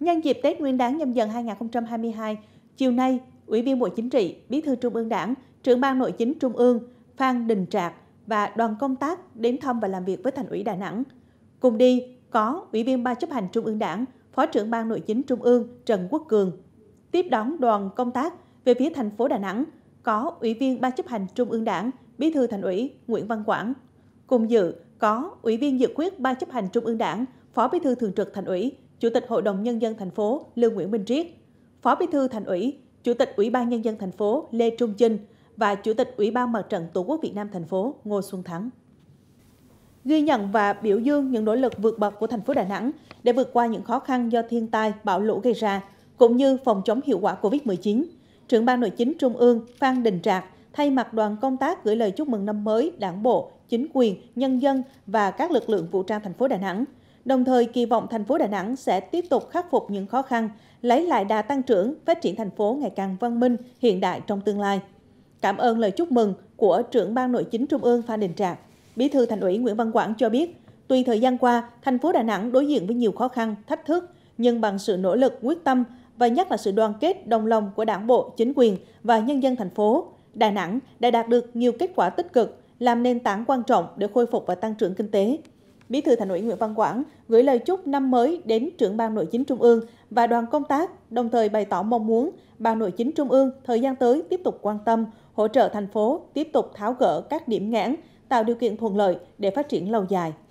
Nhân dịp Tết Nguyên đán nhâm dần 2022, chiều nay, Ủy viên Bộ Chính trị, Bí thư Trung ương Đảng, Trưởng ban Nội chính Trung ương Phan Đình Trạc và đoàn công tác đến thăm và làm việc với Thành ủy Đà Nẵng. Cùng đi có Ủy viên Ban chấp hành Trung ương Đảng, Phó trưởng Ban Nội chính Trung ương Trần Quốc Cường. Tiếp đón đoàn công tác về phía thành phố Đà Nẵng có Ủy viên Ban chấp hành Trung ương Đảng, Bí thư Thành ủy Nguyễn Văn Quảng. Cùng dự có Ủy viên Dự quyết Ban chấp hành Trung ương Đảng, Phó Bí thư Thường trực Thành ủy Chủ tịch Hội đồng Nhân dân thành phố Lương Nguyễn Minh Triết, Phó Bí thư Thành ủy, Chủ tịch Ủy ban Nhân dân thành phố Lê Trung Chinh và Chủ tịch Ủy ban Mặt trận Tổ quốc Việt Nam thành phố Ngô Xuân Thắng. Ghi nhận và biểu dương những nỗ lực vượt bậc của thành phố Đà Nẵng để vượt qua những khó khăn do thiên tai, bão lũ gây ra, cũng như phòng chống hiệu quả COVID-19. Trưởng ban nội chính Trung ương Phan Đình Trạc thay mặt đoàn công tác gửi lời chúc mừng năm mới Đảng bộ, chính quyền, nhân dân và các lực lượng vũ trang thành phố Đà Nẵng – đồng thời kỳ vọng thành phố Đà Nẵng sẽ tiếp tục khắc phục những khó khăn, lấy lại đà tăng trưởng, phát triển thành phố ngày càng văn minh, hiện đại trong tương lai. Cảm ơn lời chúc mừng của trưởng ban nội chính Trung ương Phan Đình Trạc. Bí thư Thành ủy Nguyễn Văn Quảng cho biết, tuy thời gian qua, thành phố Đà Nẵng đối diện với nhiều khó khăn, thách thức, nhưng bằng sự nỗ lực, quyết tâm và nhất là sự đoàn kết, đồng lòng của đảng bộ, chính quyền và nhân dân thành phố, Đà Nẵng đã đạt được nhiều kết quả tích cực, làm nền tảng quan trọng để khôi phục và tăng trưởng kinh tế. Bí thư Thành ủy Nguyễn Văn Quảng gửi lời chúc năm mới đến trưởng ban nội chính Trung ương và đoàn công tác, đồng thời bày tỏ mong muốn ban nội chính Trung ương thời gian tới tiếp tục quan tâm, hỗ trợ thành phố tiếp tục tháo gỡ các điểm nghẽn, tạo điều kiện thuận lợi để phát triển lâu dài.